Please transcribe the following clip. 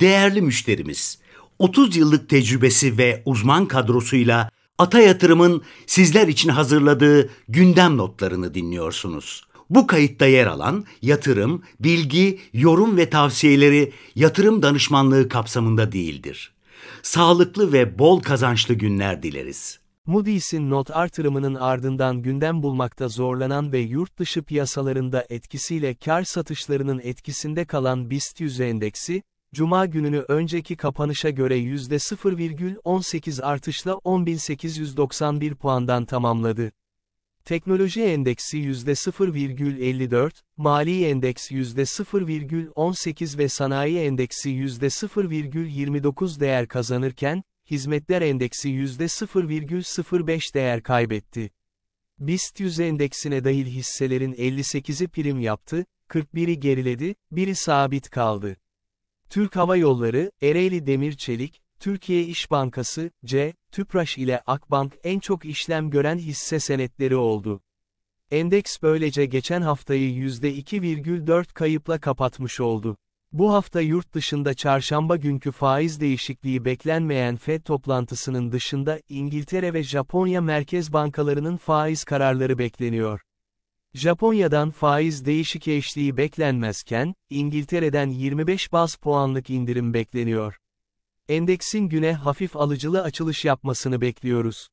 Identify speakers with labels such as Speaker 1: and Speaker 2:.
Speaker 1: değerli
Speaker 2: müşterimiz. 30 yıllık tecrübesi ve uzman kadrosuyla Ata Yatırım'ın sizler için hazırladığı gündem notlarını dinliyorsunuz. Bu kayıtta yer alan yatırım, bilgi, yorum ve tavsiyeleri yatırım danışmanlığı kapsamında değildir. Sağlıklı ve bol kazançlı günler dileriz.
Speaker 1: Moody's'in not artırımının ardından gündem bulmakta zorlanan ve yurt dışı piyasalarında etkisiyle kar satışlarının etkisinde kalan BIST 100 endeksi, Cuma gününü önceki kapanışa göre %0,18 artışla 10.891 puandan tamamladı. Teknoloji endeksi %0,54, mali endeks %0,18 ve sanayi endeksi %0,29 değer kazanırken, hizmetler endeksi %0,05 değer kaybetti. BIST 100 endeksine dahil hisselerin 58'i prim yaptı, 41'i geriledi, biri sabit kaldı. Türk Hava Yolları, Ereğli Demir Çelik, Türkiye İş Bankası, C, Tüpraş ile Akbank en çok işlem gören hisse senetleri oldu. Endeks böylece geçen haftayı %2,4 kayıpla kapatmış oldu. Bu hafta yurt dışında çarşamba günkü faiz değişikliği beklenmeyen FED toplantısının dışında İngiltere ve Japonya merkez bankalarının faiz kararları bekleniyor. Japonya'dan faiz değişik eşliği beklenmezken, İngiltere'den 25 bas puanlık indirim bekleniyor. Endeksin güne hafif alıcılı açılış yapmasını bekliyoruz.